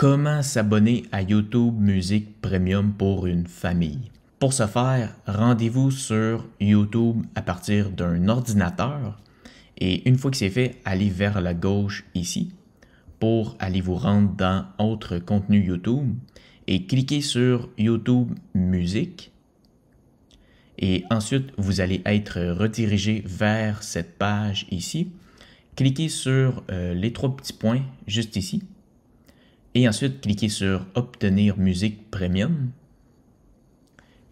Comment s'abonner à YouTube Music Premium pour une famille Pour ce faire, rendez-vous sur YouTube à partir d'un ordinateur et une fois que c'est fait, allez vers la gauche ici pour aller vous rendre dans Autre contenu YouTube et cliquez sur YouTube Musique. Et ensuite, vous allez être redirigé vers cette page ici. Cliquez sur euh, les trois petits points juste ici et ensuite cliquez sur Obtenir musique premium.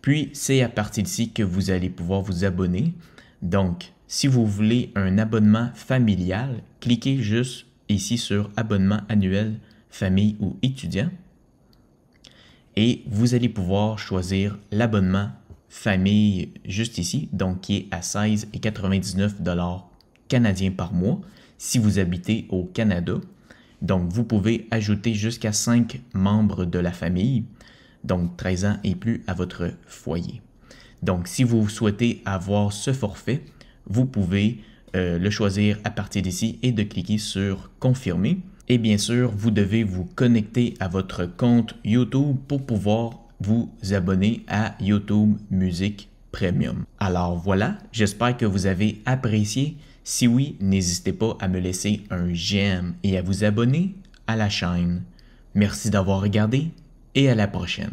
Puis c'est à partir d'ici que vous allez pouvoir vous abonner. Donc, si vous voulez un abonnement familial, cliquez juste ici sur Abonnement annuel famille ou étudiant. Et vous allez pouvoir choisir l'abonnement famille juste ici, donc qui est à 16,99 canadiens par mois si vous habitez au Canada. Donc, vous pouvez ajouter jusqu'à 5 membres de la famille, donc 13 ans et plus, à votre foyer. Donc, si vous souhaitez avoir ce forfait, vous pouvez euh, le choisir à partir d'ici et de cliquer sur Confirmer. Et bien sûr, vous devez vous connecter à votre compte YouTube pour pouvoir vous abonner à YouTube Music Premium. Alors voilà, j'espère que vous avez apprécié si oui, n'hésitez pas à me laisser un j'aime et à vous abonner à la chaîne. Merci d'avoir regardé et à la prochaine.